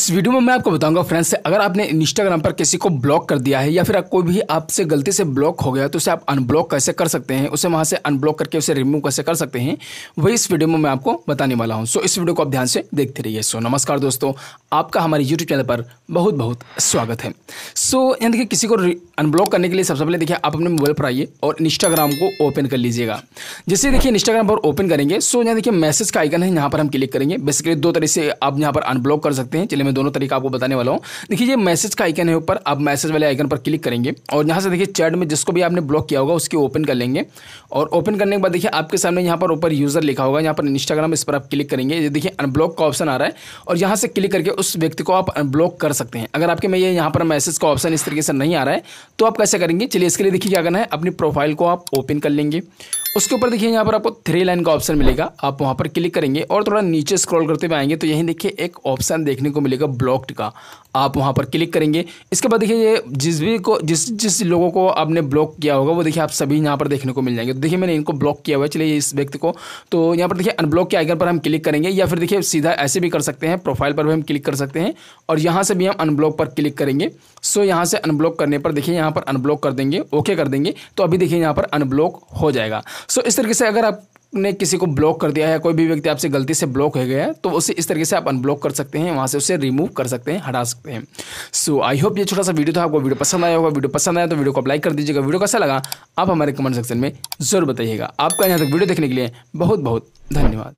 इस वीडियो में मैं आपको बताऊंगा फ्रेंड्स अगर आपने इंस्टाग्राम पर किसी को ब्लॉक कर दिया है या फिर कोई भी आपसे गलती से ब्लॉक हो गया तो उसे आप अनब्लॉक कैसे कर सकते हैं उसे वहां से अनब्लॉक करके उसे रिमूव कैसे कर सकते हैं वही इस वीडियो में मैं आपको बताने वाला हूँ सो इस वीडियो को आप ध्यान से देखते रहिए सो नमस्कार दोस्तों आपका हमारे यूट्यूब चैनल पर बहुत बहुत स्वागत है सो यहाँ देखिए किसी को अनब्लॉक करने के लिए सबसे पहले देखिए आप अपने मोबाइल पर आइए और इंस्टाग्राम को ओपन कर लीजिएगा जैसे देखिए इंस्टाग्राम पर ओपन करेंगे सो यहाँ देखिए मैसेज का आइकन है यहाँ पर हम क्लिक करेंगे बेसिकली दो तरह से आप यहाँ पर अनब्लॉक कर सकते हैं चलिए मैं दोनों तरीका आपको बताने वाला हूँ देखिए ये मैसेज का आइकन है ऊपर आप मैसेज वाले आइकन पर क्लिक करेंगे और यहाँ से देखिए चैट में जिसको भी आपने ब्लॉक किया होगा उसकी ओपन कर लेंगे और ओपन करने के बाद देखिए आपके सामने यहाँ पर ऊपर यूज़र लिखा होगा यहाँ पर इंस्टाग्राम इस पर आप क्लिक करेंगे देखिए अनब्लॉक का ऑप्शन आ रहा है और यहाँ से क्लिक करके उस व्यक्ति को आप अनब्लॉक कर सकते हैं अगर आपके में ये यहाँ पर मैसेज का ऑप्शन इस तरीके से नहीं आ रहा है तो आप कैसे करेंगे चलिए इसके लिए देखिए क्या करना है अपनी प्रोफाइल को आप ओपन कर लेंगे उसके ऊपर देखिए यहाँ पर आपको थ्री लाइन का ऑप्शन मिलेगा आप वहाँ पर क्लिक करेंगे और थोड़ा नीचे स्क्रॉल करते हुए आएंगे तो यहीं देखिए एक ऑप्शन देखने को मिलेगा ब्लॉक्ड का आप वहाँ पर क्लिक करेंगे इसके बाद देखिए ये जिस भी को जिस जिस लोगों को आपने ब्लॉक किया होगा वो देखिए आप सभी यहाँ पर देखने को मिल जाएंगे तो देखिए मैंने इनको ब्लॉक किया हुआ है चलिए इस व्यक्ति को तो यहाँ पर देखिए अनब्लॉक के आइकन पर हम क्लिक करेंगे या फिर देखिए सीधा ऐसे भी कर सकते हैं प्रोफाइल पर भी हम क्लिक कर सकते हैं और यहाँ से भी हम अनब्लॉक पर क्लिक करेंगे सो यहाँ से अनब्लॉक करने पर देखिए यहाँ पर अनब्लॉक कर देंगे ओके कर देंगे तो अभी देखिए यहाँ पर अनब्लॉक हो जाएगा सो इस तरीके से अगर आप ने किसी को ब्लॉक कर दिया है कोई भी व्यक्ति आपसे गलती से ब्लॉक हो गया है तो उसे इस तरीके से आप अनब्लॉक कर सकते हैं वहाँ से उसे रिमूव कर सकते हैं हटा सकते हैं सो आई होप ये छोटा सा वीडियो था आपको वीडियो पसंद आया होगा वीडियो पसंद आया तो वीडियो को लाइक कर दीजिएगा वीडियो कैसा लगा आप हमारे कमेंट सेक्शन में जरूर बताइएगा आपका यहाँ तक वीडियो देखने के लिए बहुत बहुत धन्यवाद